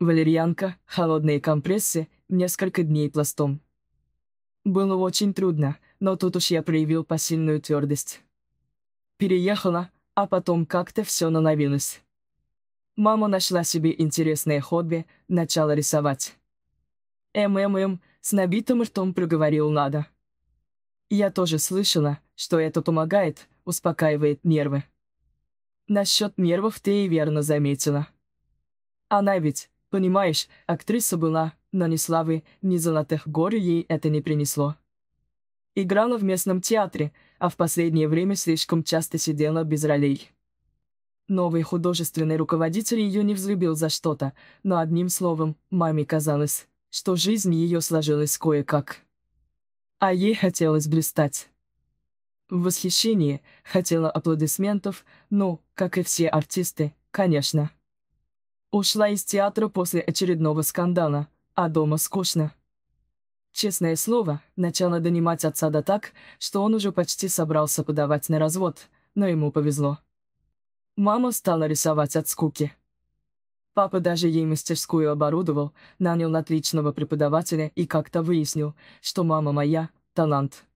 Валерьянка, холодные компрессы, несколько дней пластом. Было очень трудно, но тут уж я проявил посильную твердость. Переехала, а потом как-то все нановилось. Мама нашла себе интересное хобби, начала рисовать. МММ с набитым ртом проговорил Надо. Я тоже слышала, что это помогает, успокаивает нервы. Насчет нервов ты и верно заметила. Она ведь Понимаешь, актриса была, но ни славы, ни золотых гор ей это не принесло. Играла в местном театре, а в последнее время слишком часто сидела без ролей. Новый художественный руководитель ее не взлюбил за что-то, но одним словом, маме казалось, что жизнь ее сложилась кое-как. А ей хотелось блистать. В восхищении хотела аплодисментов, ну, как и все артисты, конечно. Ушла из театра после очередного скандала, а дома скучно. Честное слово, начало донимать отца да так, что он уже почти собрался подавать на развод, но ему повезло. Мама стала рисовать от скуки. Папа даже ей мастерскую оборудовал, нанял отличного преподавателя и как-то выяснил, что мама моя — талант.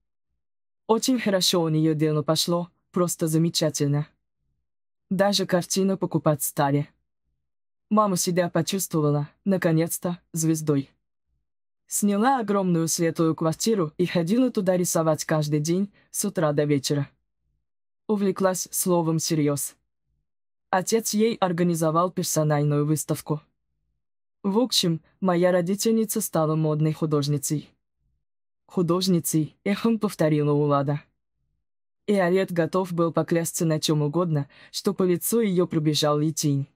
Очень хорошо у нее дело пошло, просто замечательно. Даже картины покупать стали. Мама себя почувствовала, наконец-то, звездой. Сняла огромную светлую квартиру и ходила туда рисовать каждый день, с утра до вечера. Увлеклась словом серьез. Отец ей организовал персональную выставку. В общем, моя родительница стала модной художницей. Художницей, эхом повторила Улада. И Олет готов был поклясться на чем угодно, что по лицу ее пробежал и тень.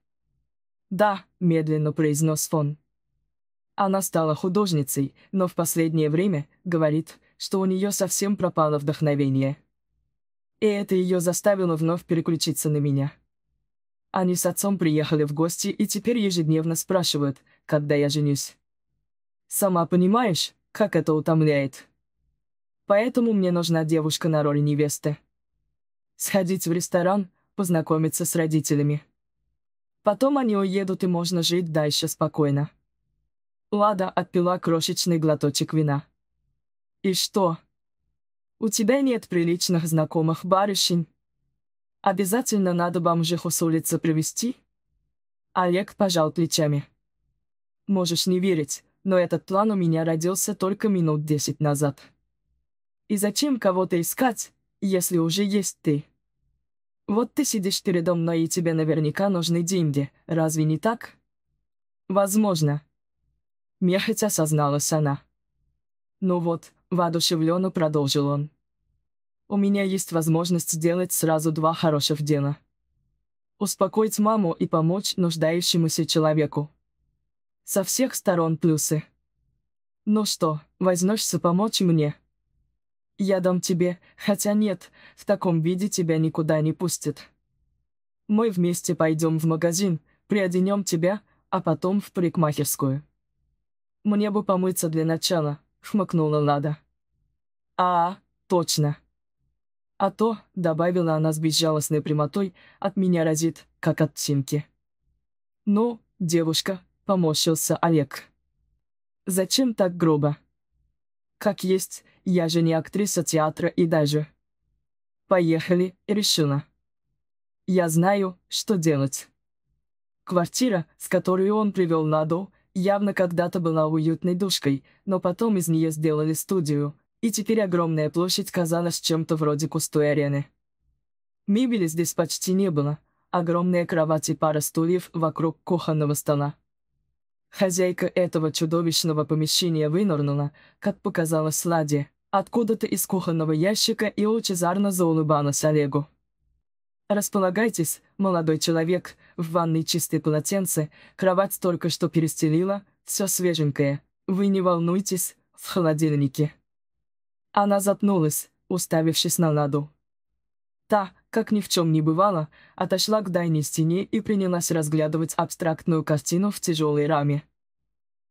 «Да», — медленно произнес фон. Она стала художницей, но в последнее время говорит, что у нее совсем пропало вдохновение. И это ее заставило вновь переключиться на меня. Они с отцом приехали в гости и теперь ежедневно спрашивают, когда я женюсь. Сама понимаешь, как это утомляет. Поэтому мне нужна девушка на роль невесты. Сходить в ресторан, познакомиться с родителями. Потом они уедут, и можно жить дальше спокойно. Лада отпила крошечный глоточек вина. «И что? У тебя нет приличных знакомых барышень? Обязательно надо бомжиху с улицы привести? Олег пожал плечами. «Можешь не верить, но этот план у меня родился только минут десять назад. И зачем кого-то искать, если уже есть ты?» Вот ты сидишь передо мной, и тебе наверняка нужны деньги. Разве не так? Возможно. Мехоть осозналась она. Ну вот, воодушевленно продолжил он. У меня есть возможность сделать сразу два хороших дела. Успокоить маму и помочь нуждающемуся человеку. Со всех сторон плюсы. Ну что, возьмешься помочь мне? Я дам тебе, хотя нет, в таком виде тебя никуда не пустят. Мы вместе пойдем в магазин, приоденем тебя, а потом в парикмахерскую. Мне бы помыться для начала, хмыкнула Лада. А, точно. А то, добавила она с безжалостной прямотой, от меня разит, как от Тимки. Ну, девушка, поморщился Олег. Зачем так грубо? как есть, я же не актриса театра и даже. Поехали, решено. Я знаю, что делать. Квартира, с которой он привел Надо, явно когда-то была уютной душкой, но потом из нее сделали студию, и теперь огромная площадь казалась чем-то вроде пустой арены. Мебели здесь почти не было, огромные кровати и пара стульев вокруг кухонного стола. Хозяйка этого чудовищного помещения вынырнула, как показалось Ладе, откуда-то из кухонного ящика и лучезарно заулыбалась Олегу. «Располагайтесь, молодой человек, в ванной чистые полотенце, кровать только что перестелила, все свеженькое, вы не волнуйтесь, в холодильнике». Она затнулась, уставившись на Ладу. Та, как ни в чем не бывало, отошла к дальней стене и принялась разглядывать абстрактную картину в тяжелой раме.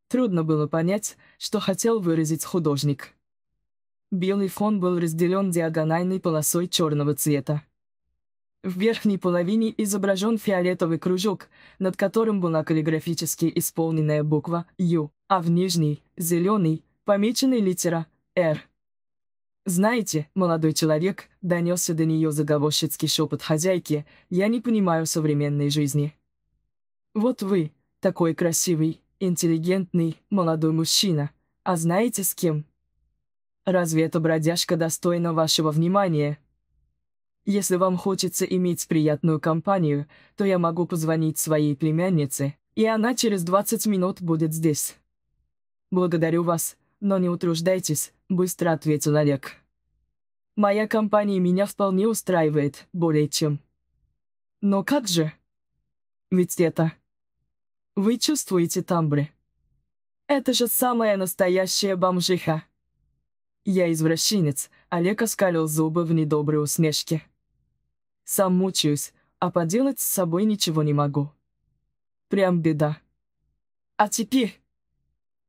Трудно было понять, что хотел выразить художник. Белый фон был разделен диагональной полосой черного цвета. В верхней половине изображен фиолетовый кружок, над которым была каллиграфически исполненная буква «Ю», а в нижней — зеленый, помеченный литера «Р». «Знаете, молодой человек», — донесся до нее заговорщицкий шепот хозяйки, «я не понимаю современной жизни». «Вот вы, такой красивый, интеллигентный, молодой мужчина, а знаете с кем?» «Разве эта бродяжка достойна вашего внимания?» «Если вам хочется иметь приятную компанию, то я могу позвонить своей племяннице, и она через 20 минут будет здесь». «Благодарю вас», но не утруждайтесь», — быстро ответил Олег. «Моя компания меня вполне устраивает, более чем». «Но как же?» «Ведь это...» «Вы чувствуете тамбры?» «Это же самая настоящая бомжиха!» «Я извращенец», — Олег оскалил зубы в недоброй усмешке. «Сам мучаюсь, а поделать с собой ничего не могу. Прям беда». «А теперь...»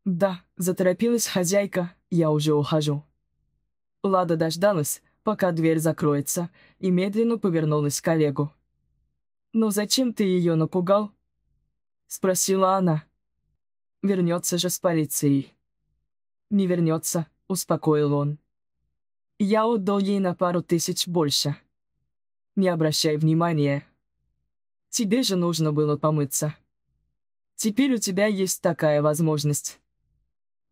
«Да», — заторопилась хозяйка, — «я уже ухожу». Лада дождалась, пока дверь закроется, и медленно повернулась к коллегу. Но «Ну зачем ты ее напугал?» — спросила она. «Вернется же с полицией». «Не вернется», — успокоил он. «Я отдал ей на пару тысяч больше. Не обращай внимания. Тебе же нужно было помыться. Теперь у тебя есть такая возможность».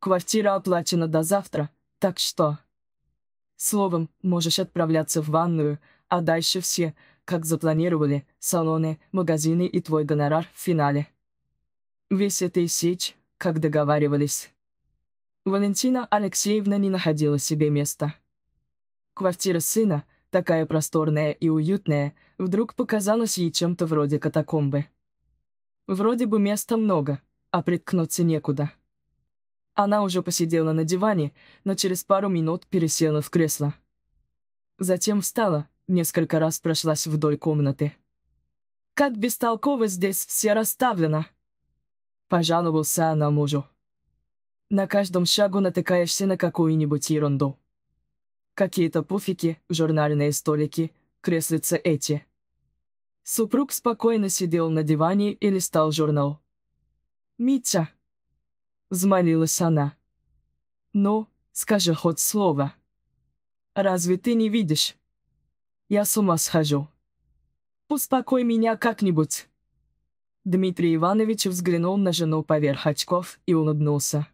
Квартира оплачена до завтра, так что... Словом, можешь отправляться в ванную, а дальше все, как запланировали, салоны, магазины и твой гонорар в финале. Весь это сечь, как договаривались. Валентина Алексеевна не находила себе места. Квартира сына, такая просторная и уютная, вдруг показалась ей чем-то вроде катакомбы. Вроде бы места много, а приткнуться некуда. Она уже посидела на диване, но через пару минут пересела в кресло. Затем встала, несколько раз прошлась вдоль комнаты. «Как бестолково здесь все расставлено!» Пожаловался она мужу. «На каждом шагу натыкаешься на какую-нибудь ерунду. Какие-то пуфики, журнальные столики, креслица эти». Супруг спокойно сидел на диване и листал журнал. «Митя, — взмолилась она. «Ну, скажи хоть слово. Разве ты не видишь? Я с ума схожу. Успокой меня как-нибудь». Дмитрий Иванович взглянул на жену поверх очков и улыбнулся.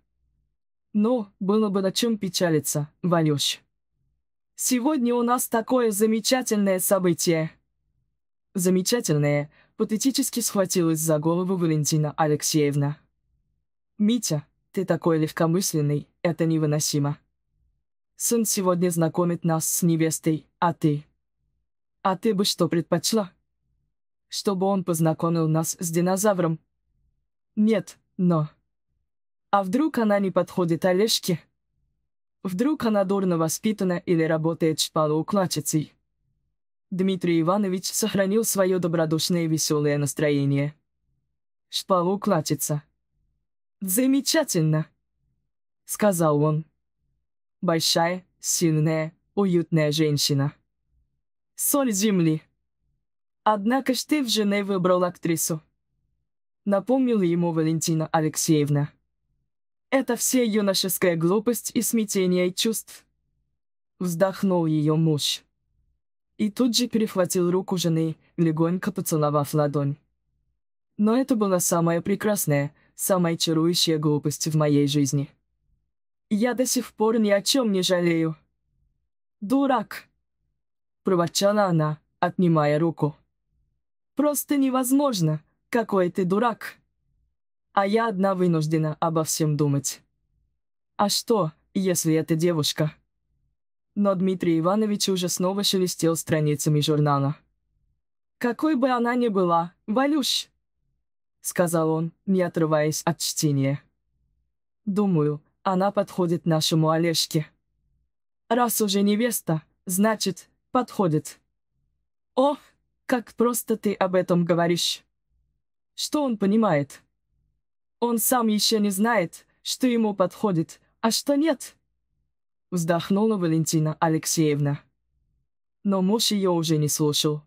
«Ну, было бы на чем печалиться, Валюш. Сегодня у нас такое замечательное событие». «Замечательное», — патетически схватилась за голову Валентина Алексеевна. «Митя, ты такой легкомысленный, это невыносимо. Сын сегодня знакомит нас с невестой, а ты? А ты бы что предпочла? Чтобы он познакомил нас с динозавром? Нет, но... А вдруг она не подходит Олежке? Вдруг она дурно воспитана или работает шпалоукладчицей? Дмитрий Иванович сохранил свое добродушное и веселое настроение. Шпалоукладчица — «Замечательно!» — сказал он. «Большая, сильная, уютная женщина. Соль земли. Однако ж ты в жены выбрал актрису», — напомнила ему Валентина Алексеевна. «Это все юношеская глупость и смятение чувств», — вздохнул ее муж. И тут же перехватил руку жены, легонько поцеловав ладонь. Но это была самая прекрасная самая чарующая глупость в моей жизни. Я до сих пор ни о чем не жалею. «Дурак!» — проворчала она, отнимая руку. «Просто невозможно! Какой ты дурак!» А я одна вынуждена обо всем думать. «А что, если это девушка?» Но Дмитрий Иванович уже снова шелестел страницами журнала. «Какой бы она ни была, Валюш, — сказал он, не отрываясь от чтения. «Думаю, она подходит нашему Олежке. Раз уже невеста, значит, подходит». «Ох, как просто ты об этом говоришь!» Что он понимает? Он сам еще не знает, что ему подходит, а что нет. Вздохнула Валентина Алексеевна. Но муж ее уже не слушал.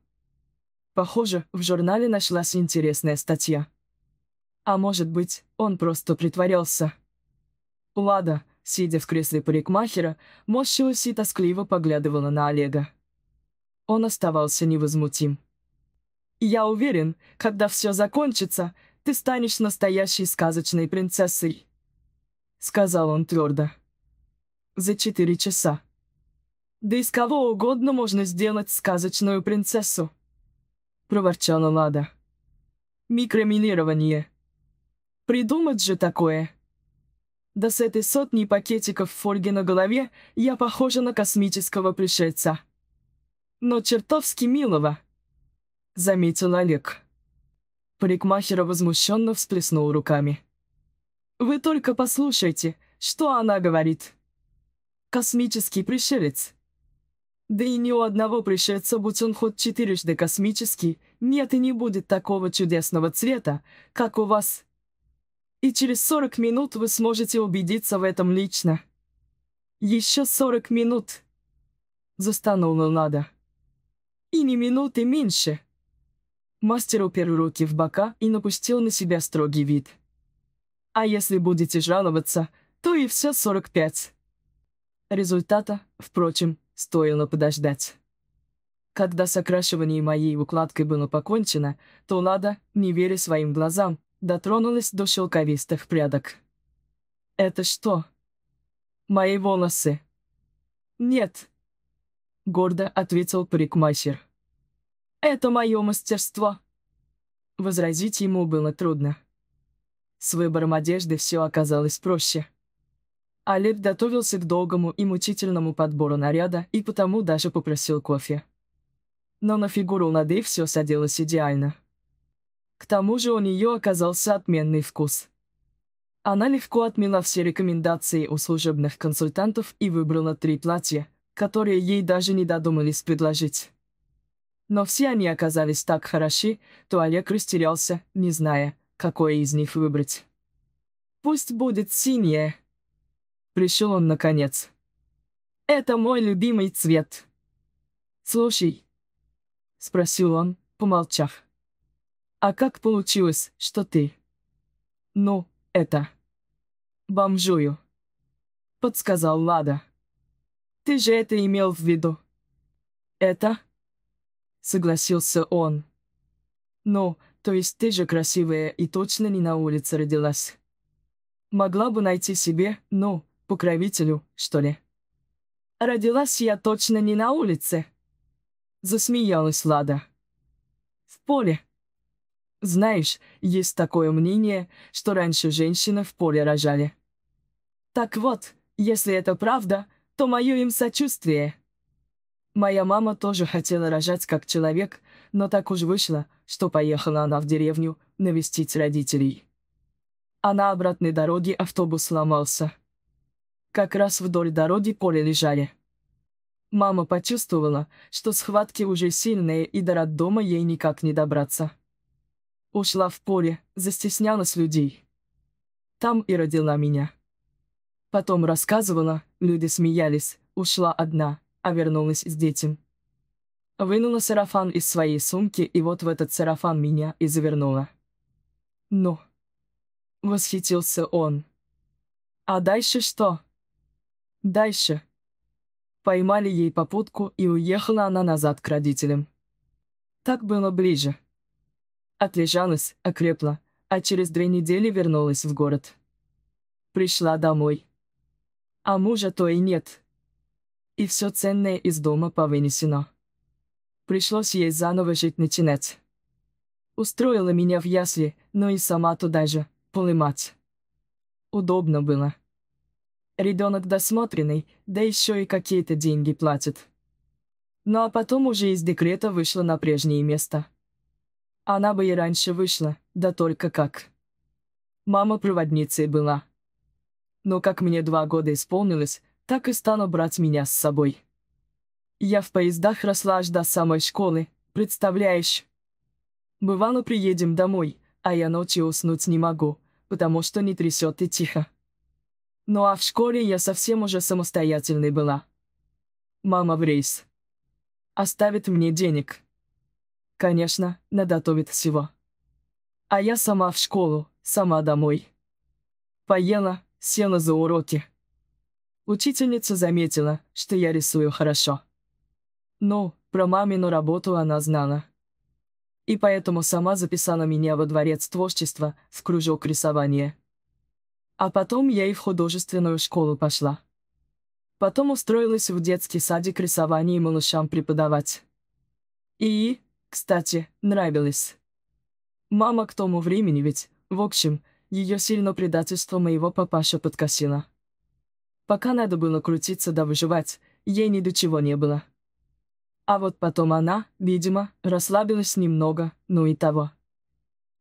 Похоже, в журнале нашлась интересная статья. А может быть, он просто притворялся. Лада, сидя в кресле парикмахера, морщилась и тоскливо поглядывала на Олега. Он оставался невозмутим. «Я уверен, когда все закончится, ты станешь настоящей сказочной принцессой», — сказал он твердо. «За четыре часа. Да из кого угодно можно сделать сказочную принцессу», — проворчала Лада. «Микроминирование», Придумать же такое. Да с этой сотней пакетиков фольги на голове я похожа на космического пришельца. Но чертовски милого, заметил Олег. Парикмахера возмущенно всплеснул руками. «Вы только послушайте, что она говорит. Космический пришелец. Да и ни у одного пришельца, будь он хоть четырежды космический, нет и не будет такого чудесного цвета, как у вас и через 40 минут вы сможете убедиться в этом лично. Еще 40 минут, застанула Нада. И не минуты меньше. Мастер упер руки в бока и напустил на себя строгий вид. А если будете жаловаться, то и все 45. Результата, впрочем, стоило подождать. Когда сокрашивание моей укладкой было покончено, то Лада, не веря своим глазам, дотронулась до шелковистых прядок. «Это что?» «Мои волосы». «Нет», — гордо ответил парикмахер. «Это мое мастерство». Возразить ему было трудно. С выбором одежды все оказалось проще. Олег готовился к долгому и мучительному подбору наряда и потому даже попросил кофе. Но на фигуру Лады все садилось идеально. К тому же у нее оказался отменный вкус. Она легко отмела все рекомендации у служебных консультантов и выбрала три платья, которые ей даже не додумались предложить. Но все они оказались так хороши, то Олег растерялся, не зная, какое из них выбрать. «Пусть будет синее!» Пришел он наконец. «Это мой любимый цвет!» «Слушай», — спросил он, помолчав. А как получилось, что ты? Ну, это... Бомжую. Подсказал Лада. Ты же это имел в виду. Это? Согласился он. Ну, то есть ты же красивая и точно не на улице родилась. Могла бы найти себе, ну, покровителю, что ли. Родилась я точно не на улице. Засмеялась Лада. В поле. Знаешь, есть такое мнение, что раньше женщины в поле рожали. Так вот, если это правда, то мое им сочувствие. Моя мама тоже хотела рожать как человек, но так уж вышло, что поехала она в деревню навестить родителей. А на обратной дороге автобус сломался. Как раз вдоль дороги поле лежали. Мама почувствовала, что схватки уже сильные и до роддома ей никак не добраться. Ушла в поле, застеснялась людей. Там и родила меня. Потом рассказывала, люди смеялись, ушла одна, а вернулась с детям. Вынула сарафан из своей сумки, и вот в этот сарафан меня и завернула. «Ну?» — восхитился он. «А дальше что?» «Дальше?» Поймали ей попутку, и уехала она назад к родителям. Так было ближе. Отлежалась, окрепла, а через две недели вернулась в город. Пришла домой. А мужа то и нет. И все ценное из дома повынесено. Пришлось ей заново жить начинать. Устроила меня в ясли, но и сама туда же, полымать. Удобно было. Ребенок досмотренный, да еще и какие-то деньги платит. Ну а потом уже из декрета вышла на прежнее место. Она бы и раньше вышла, да только как. Мама проводницей была. Но как мне два года исполнилось, так и стану брать меня с собой. Я в поездах росла аж до самой школы, представляешь? Бывало, приедем домой, а я ночью уснуть не могу, потому что не трясет и тихо. Ну а в школе я совсем уже самостоятельной была. Мама в рейс. Оставит мне денег. Конечно, надотовит всего. А я сама в школу, сама домой. Поела, села за уроки. Учительница заметила, что я рисую хорошо. Ну, про мамину работу она знала. И поэтому сама записала меня во дворец творчества в кружок рисования. А потом я и в художественную школу пошла. Потом устроилась в детский садик рисования и малышам преподавать. И кстати, нравилось. Мама к тому времени ведь, в общем, ее сильно предательство моего папаша подкосило. Пока надо было крутиться да выживать, ей ни до чего не было. А вот потом она, видимо, расслабилась немного, ну и того.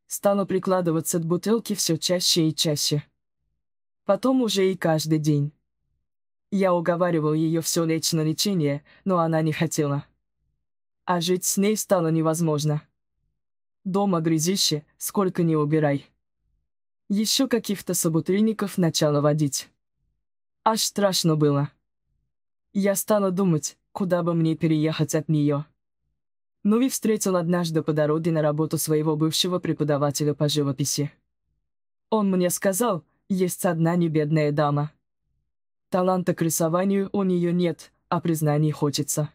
Стала прикладываться от бутылки все чаще и чаще. Потом уже и каждый день. Я уговаривал ее все лечь на лечение, но она не хотела а жить с ней стало невозможно. Дома грязище, сколько ни убирай. Еще каких-то собутыльников начало водить. Аж страшно было. Я стала думать, куда бы мне переехать от нее. Но ну и встретил однажды по дороге на работу своего бывшего преподавателя по живописи. Он мне сказал, есть одна небедная дама. Таланта к рисованию у нее нет, а признаний хочется.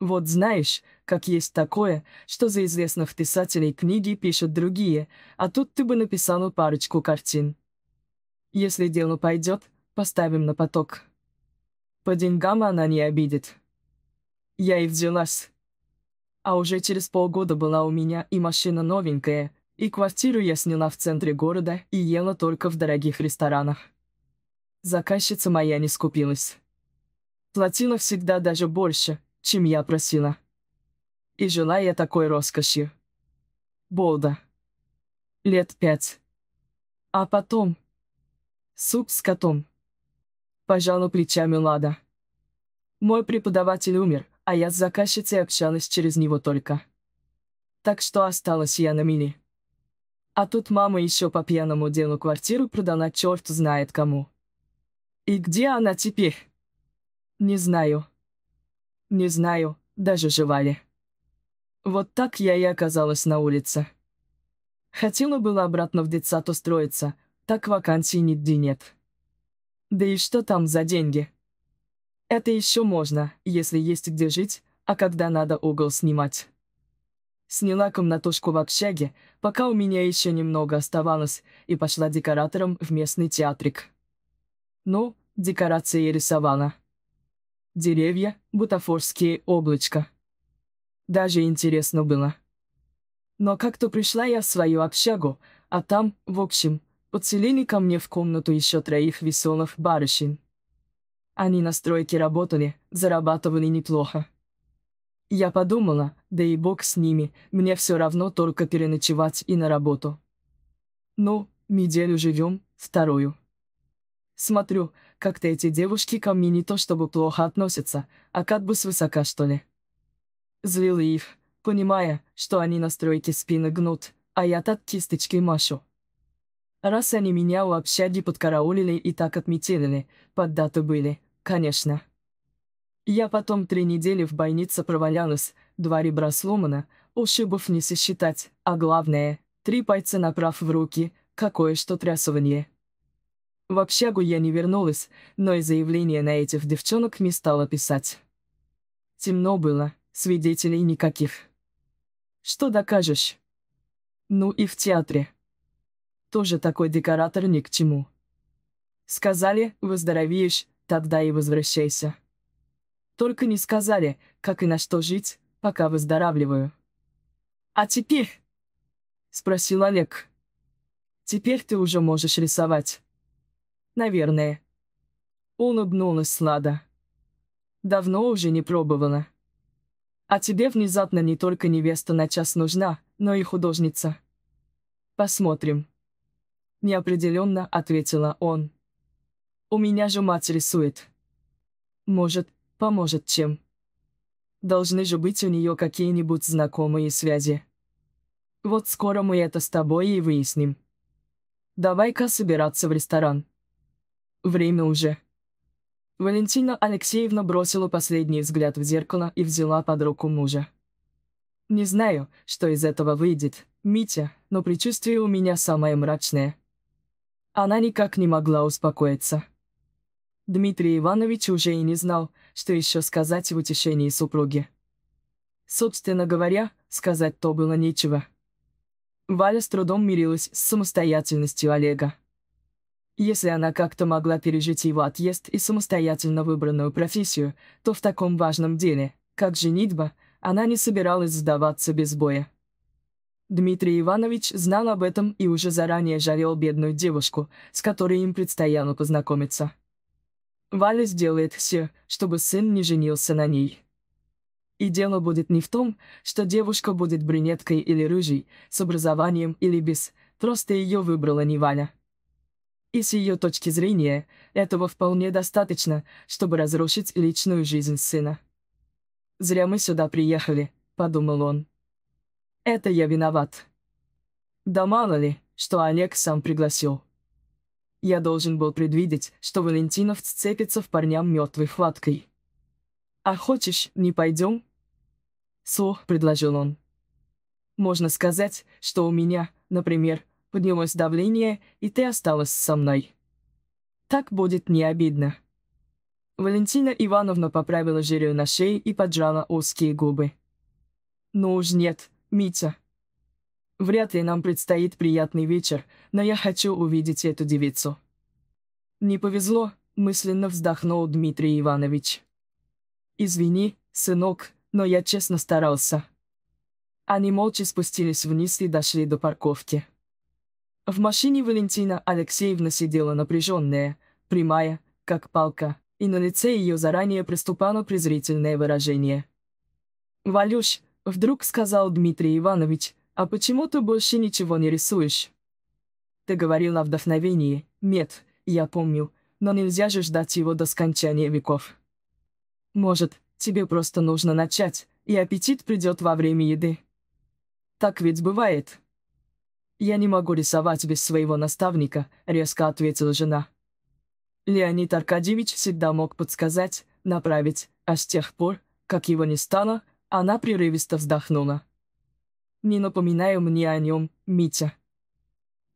Вот знаешь, как есть такое, что за известных писателей книги пишут другие, а тут ты бы написала парочку картин. Если дело пойдет, поставим на поток. По деньгам она не обидит. Я и взялась. А уже через полгода была у меня и машина новенькая, и квартиру я сняла в центре города и ела только в дорогих ресторанах. Заказчица моя не скупилась. Платила всегда даже больше, чем я просила. И жила я такой роскоши. Болда. Лет пять. А потом... Сук с котом. Пожала плечами Лада. Мой преподаватель умер, а я с заказчицей общалась через него только. Так что осталась я на мели. А тут мама еще по пьяному делу квартиру продала черт знает кому. И где она теперь? Не знаю. Не знаю, даже жива ли. Вот так я и оказалась на улице. Хотела было обратно в детсад устроиться, так вакансий нигде нет. Да и что там за деньги? Это еще можно, если есть где жить, а когда надо угол снимать. Сняла комнатушку в общаге, пока у меня еще немного оставалось, и пошла декоратором в местный театрик. Ну, декорации рисовала деревья, бутафорские облачка. Даже интересно было. Но как-то пришла я в свою общагу, а там, в общем, подселили ко мне в комнату еще троих веселых барышин. Они на стройке работали, зарабатывали неплохо. Я подумала, да и бог с ними, мне все равно только переночевать и на работу. Ну, неделю живем, вторую. Смотрю, как-то эти девушки ко мне не то чтобы плохо относятся, а как бы свысока, что ли. Злил их, понимая, что они на стройке спины гнут, а я так кисточкой машу. Раз они меня у общаги подкараулили и так отметили, под дату были, конечно. Я потом три недели в больнице провалялась, два ребра сломано, ушибов не сосчитать, а главное, три пальца направ в руки, какое что трясывание. В общагу я не вернулась, но и заявление на этих девчонок не стала писать. Темно было, свидетелей никаких. Что докажешь? Ну и в театре. Тоже такой декоратор ни к чему. Сказали, выздоровеешь, тогда и возвращайся. Только не сказали, как и на что жить, пока выздоравливаю. «А теперь?» — спросил Олег. «Теперь ты уже можешь рисовать» наверное». Улыбнулась слада. «Давно уже не пробовала. А тебе внезапно не только невеста на час нужна, но и художница». «Посмотрим». Неопределенно ответила он. «У меня же мать рисует». «Может, поможет чем?» Должны же быть у нее какие-нибудь знакомые связи. Вот скоро мы это с тобой и выясним. Давай-ка собираться в ресторан. Время уже. Валентина Алексеевна бросила последний взгляд в зеркало и взяла под руку мужа. «Не знаю, что из этого выйдет, Митя, но предчувствие у меня самое мрачное». Она никак не могла успокоиться. Дмитрий Иванович уже и не знал, что еще сказать в утешении супруги. Собственно говоря, сказать то было нечего. Валя с трудом мирилась с самостоятельностью Олега. Если она как-то могла пережить его отъезд и самостоятельно выбранную профессию, то в таком важном деле, как женитьба, она не собиралась сдаваться без боя. Дмитрий Иванович знал об этом и уже заранее жалел бедную девушку, с которой им предстояло познакомиться. Валя сделает все, чтобы сын не женился на ней. И дело будет не в том, что девушка будет брюнеткой или рыжей, с образованием или без, просто ее выбрала не Валя. И с ее точки зрения, этого вполне достаточно, чтобы разрушить личную жизнь сына. «Зря мы сюда приехали», — подумал он. «Это я виноват». Да мало ли, что Олег сам пригласил. Я должен был предвидеть, что Валентинов сцепится в парням мертвой хваткой. «А хочешь, не пойдем?» Слух предложил он. «Можно сказать, что у меня, например, поднялось давление, и ты осталась со мной. Так будет не обидно». Валентина Ивановна поправила жирию на шее и поджала узкие губы. «Ну уж нет, Митя. Вряд ли нам предстоит приятный вечер, но я хочу увидеть эту девицу». «Не повезло», — мысленно вздохнул Дмитрий Иванович. «Извини, сынок, но я честно старался». Они молча спустились вниз и дошли до парковки. В машине Валентина Алексеевна сидела напряженная, прямая, как палка, и на лице ее заранее приступало презрительное выражение. «Валюш», — вдруг сказал Дмитрий Иванович, «а почему ты больше ничего не рисуешь?» «Ты говорил о вдохновении. Нет, я помню, но нельзя же ждать его до скончания веков». «Может, тебе просто нужно начать, и аппетит придет во время еды». «Так ведь бывает». «Я не могу рисовать без своего наставника», — резко ответила жена. Леонид Аркадьевич всегда мог подсказать, направить, а с тех пор, как его не стало, она прерывисто вздохнула. «Не напоминаю мне о нем, Митя.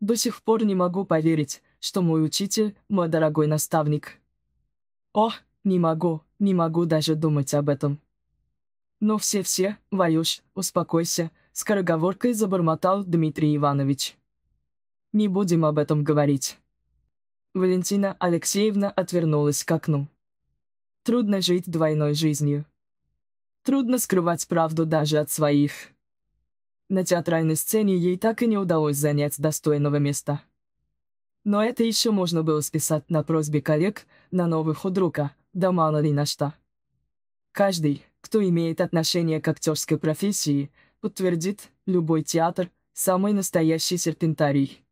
До сих пор не могу поверить, что мой учитель — мой дорогой наставник. О, не могу, не могу даже думать об этом». «Ну все-все, Ваюш, успокойся», — скороговоркой забормотал Дмитрий Иванович. «Не будем об этом говорить». Валентина Алексеевна отвернулась к окну. «Трудно жить двойной жизнью. Трудно скрывать правду даже от своих». На театральной сцене ей так и не удалось занять достойного места. Но это еще можно было списать на просьбе коллег на новых худрука, да мало ли на что. Каждый, кто имеет отношение к актерской профессии, подтвердит, любой театр – самый настоящий серпентарий.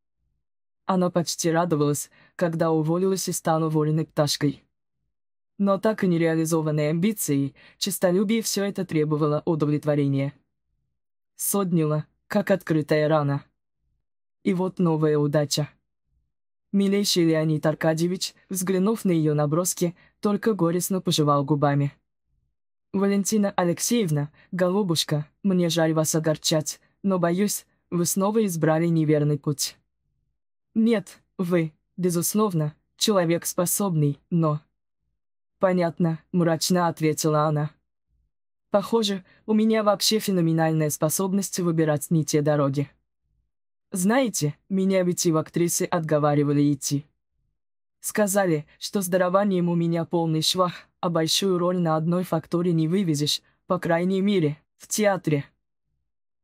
Она почти радовалась, когда уволилась и стала уволенной пташкой. Но так и нереализованные амбиции, честолюбие все это требовало удовлетворения. Соднила, как открытая рана. И вот новая удача. Милейший Леонид Аркадьевич, взглянув на ее наброски, только горестно пожевал губами. «Валентина Алексеевна, голубушка, мне жаль вас огорчать, но, боюсь, вы снова избрали неверный путь». «Нет, вы, безусловно, человек способный, но...» «Понятно», — мрачно ответила она. «Похоже, у меня вообще феноменальная способность выбирать не те дороги». «Знаете, меня ведь и в актрисы отговаривали идти. Сказали, что с дарованием у меня полный швах, а большую роль на одной фактуре не вывезешь, по крайней мере, в театре.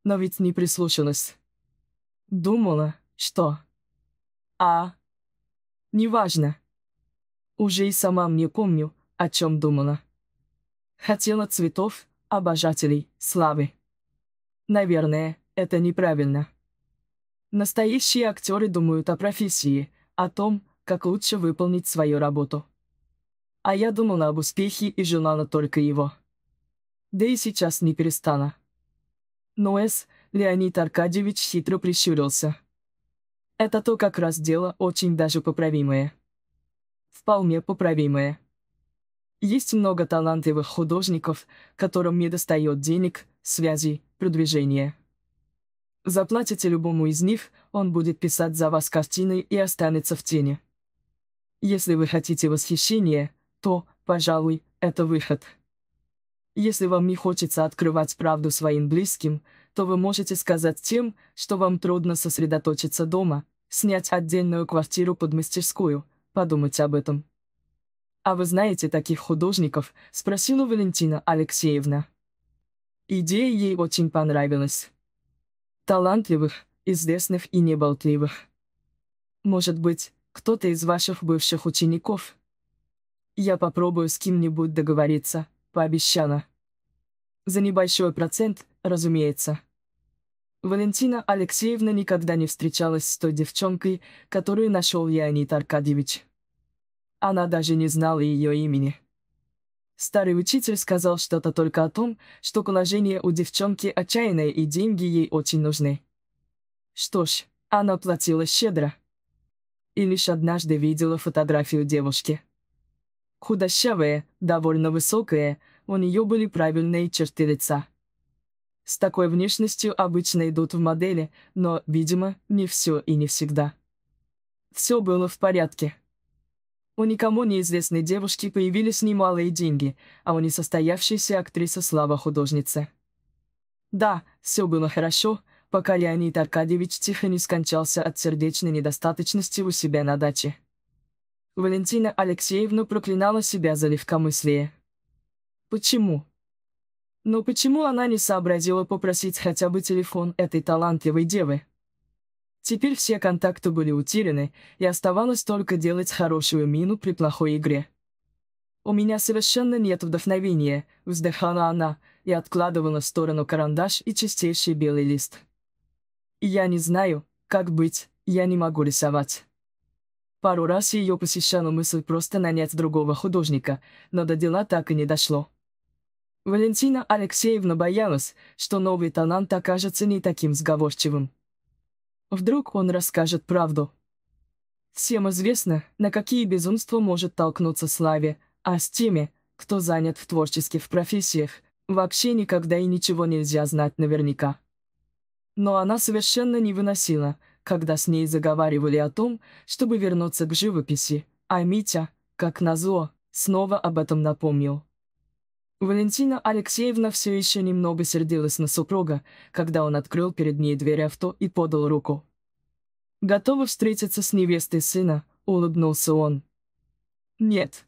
Но ведь не прислушалась. Думала, что... А... Неважно. Уже и сама мне помню, о чем думала. Хотела цветов, обожателей, славы. Наверное, это неправильно. Настоящие актеры думают о профессии, о том, как лучше выполнить свою работу. А я думала об успехе и желала только его. Да и сейчас не перестану. Ноэс Леонид Аркадьевич хитро прищурился. Это то как раз дело очень даже поправимое. Вполне поправимое. Есть много талантливых художников, которым не достает денег, связей, продвижения. Заплатите любому из них, он будет писать за вас картины и останется в тени. Если вы хотите восхищения, то, пожалуй, это выход. Если вам не хочется открывать правду своим близким, то вы можете сказать тем, что вам трудно сосредоточиться дома, снять отдельную квартиру под мастерскую, подумать об этом. «А вы знаете таких художников?» – спросила Валентина Алексеевна. Идея ей очень понравилась. Талантливых, известных и неболтливых. Может быть, кто-то из ваших бывших учеников. Я попробую с кем-нибудь договориться, пообещана. За небольшой процент, разумеется. Валентина Алексеевна никогда не встречалась с той девчонкой, которую нашел Леонид Аркадьевич. Она даже не знала ее имени. Старый учитель сказал что-то только о том, что положение у девчонки отчаянное и деньги ей очень нужны. Что ж, она платила щедро и лишь однажды видела фотографию девушки. Худощавая, довольно высокая, у нее были правильные черты лица. С такой внешностью обычно идут в модели, но, видимо, не все и не всегда. Все было в порядке. У никому неизвестной девушки появились немалые деньги, а у несостоявшейся актрисы слава художницы. Да, все было хорошо, пока Леонид Аркадьевич тихо не скончался от сердечной недостаточности у себя на даче. Валентина Алексеевна проклинала себя за легкомыслие. Почему? Но почему она не сообразила попросить хотя бы телефон этой талантливой девы? Теперь все контакты были утеряны, и оставалось только делать хорошую мину при плохой игре. «У меня совершенно нет вдохновения», — вздыхала она и откладывала в сторону карандаш и чистейший белый лист. Я не знаю, как быть, я не могу рисовать. Пару раз ее посещала мысль просто нанять другого художника, но до дела так и не дошло. Валентина Алексеевна боялась, что новый талант окажется не таким сговорчивым. Вдруг он расскажет правду. Всем известно, на какие безумства может толкнуться славе, а с теми, кто занят в творческих профессиях, вообще никогда и ничего нельзя знать наверняка но она совершенно не выносила, когда с ней заговаривали о том, чтобы вернуться к живописи, а Митя, как назло, снова об этом напомнил. Валентина Алексеевна все еще немного сердилась на супруга, когда он открыл перед ней дверь авто и подал руку. «Готова встретиться с невестой сына?» — улыбнулся он. «Нет.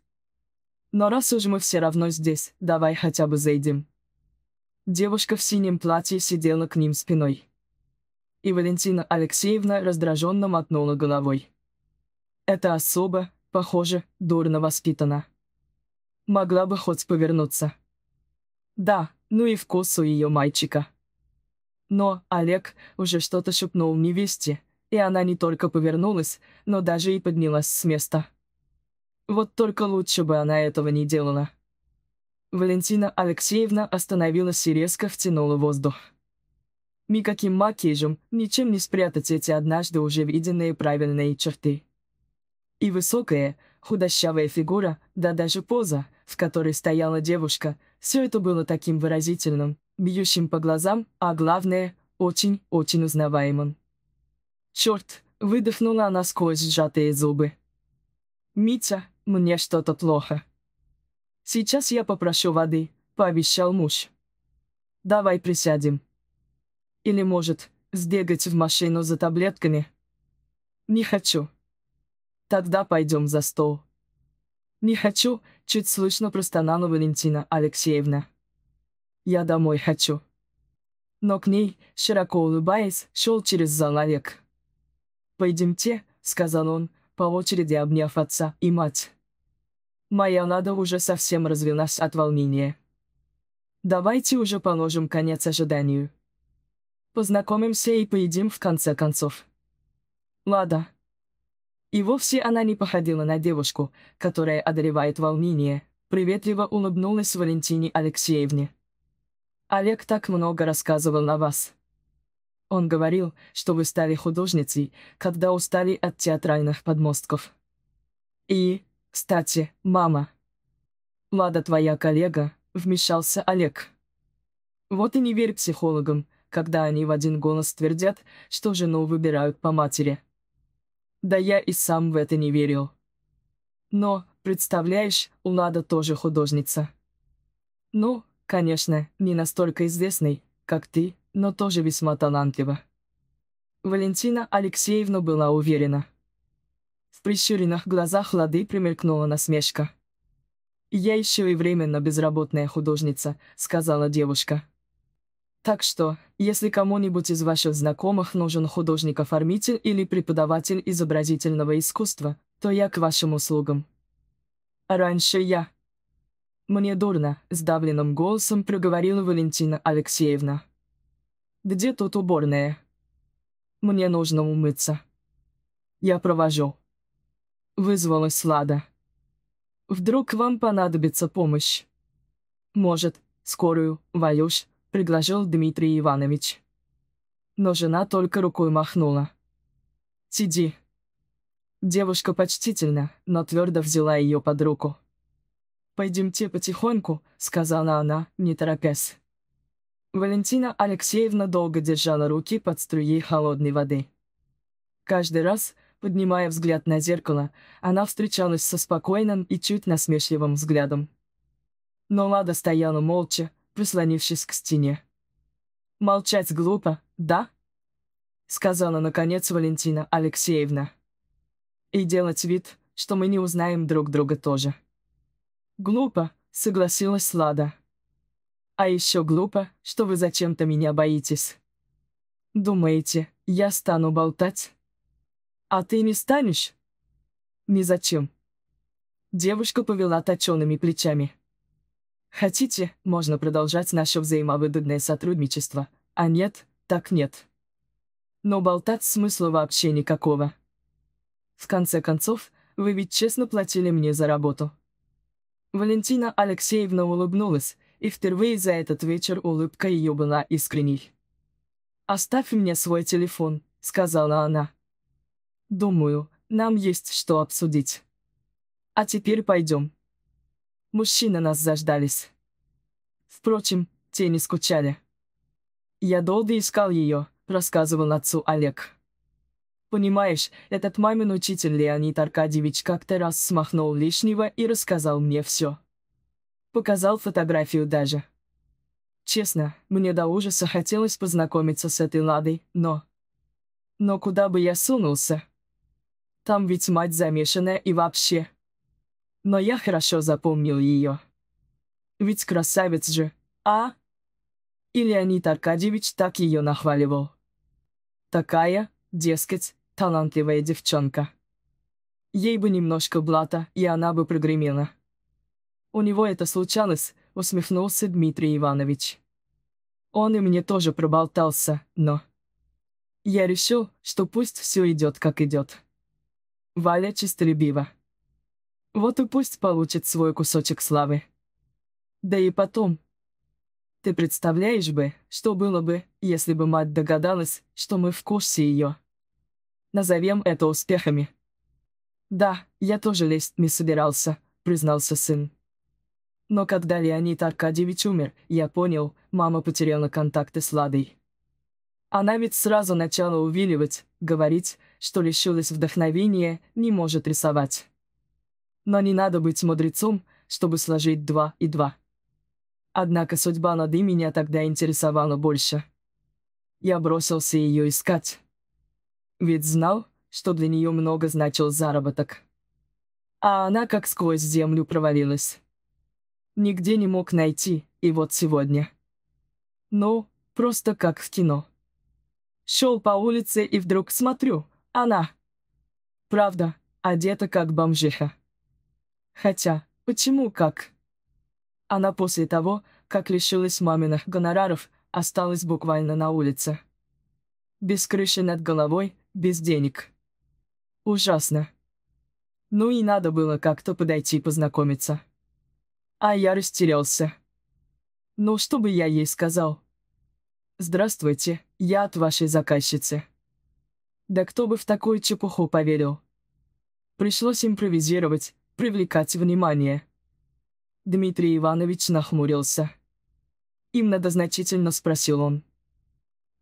Но раз уж мы все равно здесь, давай хотя бы зайдем». Девушка в синем платье сидела к ним спиной и Валентина Алексеевна раздраженно мотнула головой. «Это особо, похоже, дурно воспитана. Могла бы хоть повернуться. Да, ну и вкус у ее мальчика». Но Олег уже что-то шепнул невесте, и она не только повернулась, но даже и поднялась с места. Вот только лучше бы она этого не делала. Валентина Алексеевна остановилась и резко втянула воздух. Никаким макияжем, ничем не спрятать эти однажды уже виденные правильные черты. И высокая, худощавая фигура, да даже поза, в которой стояла девушка, все это было таким выразительным, бьющим по глазам, а главное, очень-очень узнаваемым. «Черт!» — выдохнула она сквозь сжатые зубы. «Митя, мне что-то плохо». «Сейчас я попрошу воды», — пообещал муж. «Давай присядем». Или, может, сбегать в машину за таблетками? Не хочу. Тогда пойдем за стол. Не хочу, чуть слышно простонала Валентина Алексеевна. Я домой хочу. Но к ней, широко улыбаясь, шел через зал Олег. «Пойдемте», — сказал он, по очереди обняв отца и мать. Моя Лада уже совсем развелась от волнения. «Давайте уже положим конец ожиданию», Познакомимся и поедим в конце концов. Лада. И вовсе она не походила на девушку, которая одолевает волнение, приветливо улыбнулась Валентине Алексеевне. «Олег так много рассказывал на вас. Он говорил, что вы стали художницей, когда устали от театральных подмостков. И, кстати, мама. Лада твоя коллега, вмешался Олег. Вот и не верь психологам, когда они в один голос твердят, что жену выбирают по матери. Да я и сам в это не верил. Но, представляешь, Улада тоже художница. Ну, конечно, не настолько известный, как ты, но тоже весьма талантлива. Валентина Алексеевна была уверена. В прищуренных глазах Лады примелькнула насмешка. «Я еще и временно безработная художница», — сказала девушка. Так что, если кому-нибудь из ваших знакомых нужен художник-оформитель или преподаватель изобразительного искусства, то я к вашим услугам. Раньше я. Мне дурно, сдавленным голосом проговорила Валентина Алексеевна. Где тут уборная? Мне нужно умыться. Я провожу. Вызвалась Лада. Вдруг вам понадобится помощь. Может, скорую, Ваюш, — предложил Дмитрий Иванович. Но жена только рукой махнула. «Сиди». Девушка почтительно, но твердо взяла ее под руку. «Пойдемте потихоньку», — сказала она, не торопясь. Валентина Алексеевна долго держала руки под струей холодной воды. Каждый раз, поднимая взгляд на зеркало, она встречалась со спокойным и чуть насмешливым взглядом. Но Лада стояла молча, прислонившись к стене. «Молчать глупо, да?» Сказала, наконец, Валентина Алексеевна. «И делать вид, что мы не узнаем друг друга тоже». «Глупо», — согласилась Лада. «А еще глупо, что вы зачем-то меня боитесь». «Думаете, я стану болтать?» «А ты не станешь?» «Ни зачем». Девушка повела точеными плечами. Хотите, можно продолжать наше взаимовыгодное сотрудничество, а нет, так нет. Но болтать смысла вообще никакого. В конце концов, вы ведь честно платили мне за работу. Валентина Алексеевна улыбнулась, и впервые за этот вечер улыбка ее была искренней. «Оставь мне свой телефон», — сказала она. «Думаю, нам есть что обсудить. А теперь пойдем». Мужчины нас заждались. Впрочем, те не скучали. «Я долго искал ее», — рассказывал отцу Олег. «Понимаешь, этот мамин учитель Леонид Аркадьевич как-то раз смахнул лишнего и рассказал мне все. Показал фотографию даже. Честно, мне до ужаса хотелось познакомиться с этой Ладой, но... Но куда бы я сунулся? Там ведь мать замешанная и вообще...» но я хорошо запомнил ее. Ведь красавец же, а? И Леонид Аркадьевич так ее нахваливал. Такая, дескать, талантливая девчонка. Ей бы немножко блата, и она бы прогремела. У него это случалось, усмехнулся Дмитрий Иванович. Он и мне тоже проболтался, но... Я решил, что пусть все идет как идет. Валя честолюбива. Вот и пусть получит свой кусочек славы. Да и потом. Ты представляешь бы, что было бы, если бы мать догадалась, что мы в курсе ее. Назовем это успехами. Да, я тоже лезть не собирался, признался сын. Но когда Леонид Аркадьевич умер, я понял, мама потеряла контакты с Ладой. Она ведь сразу начала увиливать, говорить, что лишилась вдохновения, не может рисовать. Но не надо быть мудрецом, чтобы сложить два и два. Однако судьба Нады меня тогда интересовала больше. Я бросился ее искать. Ведь знал, что для нее много значил заработок. А она как сквозь землю провалилась. Нигде не мог найти, и вот сегодня. Ну, просто как в кино. Шел по улице и вдруг смотрю, она. Правда, одета как бомжиха. Хотя, почему как? Она после того, как лишилась маминых гонораров, осталась буквально на улице. Без крыши над головой, без денег. Ужасно. Ну и надо было как-то подойти и познакомиться. А я растерялся. Ну, что бы я ей сказал? «Здравствуйте, я от вашей заказчицы». Да кто бы в такую чепуху поверил? Пришлось импровизировать, привлекать внимание. Дмитрий Иванович нахмурился. Им надо значительно спросил он.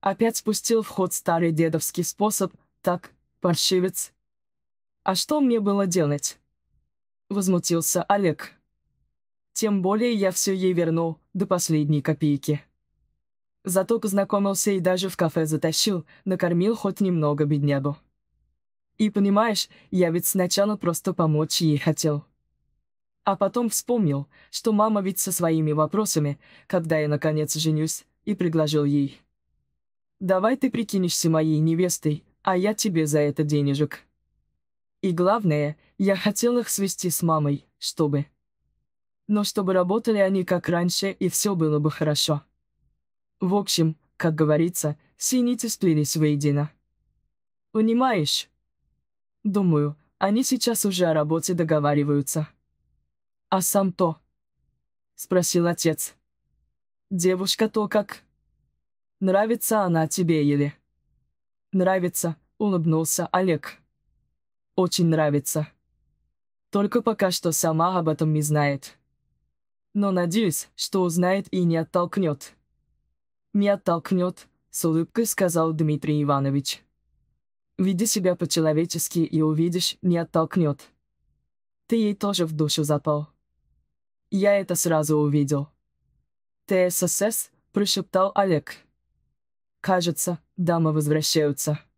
Опять спустил в ход старый дедовский способ, так, паршивец. А что мне было делать? Возмутился Олег. Тем более я все ей вернул, до последней копейки. Зато познакомился и даже в кафе затащил, накормил хоть немного беднягу. И понимаешь, я ведь сначала просто помочь ей хотел. А потом вспомнил, что мама ведь со своими вопросами, когда я наконец женюсь, и предложил ей. «Давай ты прикинешься моей невестой, а я тебе за это денежек». И главное, я хотел их свести с мамой, чтобы... Но чтобы работали они как раньше, и все было бы хорошо. В общем, как говорится, синицы сплелись воедино. Понимаешь? Думаю, они сейчас уже о работе договариваются. «А сам то?» — спросил отец. «Девушка то как? Нравится она тебе или?» «Нравится», — улыбнулся Олег. «Очень нравится. Только пока что сама об этом не знает. Но надеюсь, что узнает и не оттолкнет». «Не оттолкнет», — с улыбкой сказал Дмитрий Иванович. Веди себя по-человечески и увидишь, не оттолкнет. Ты ей тоже в душу запал. Я это сразу увидел. ТССС, прошептал Олег. Кажется, дамы возвращаются.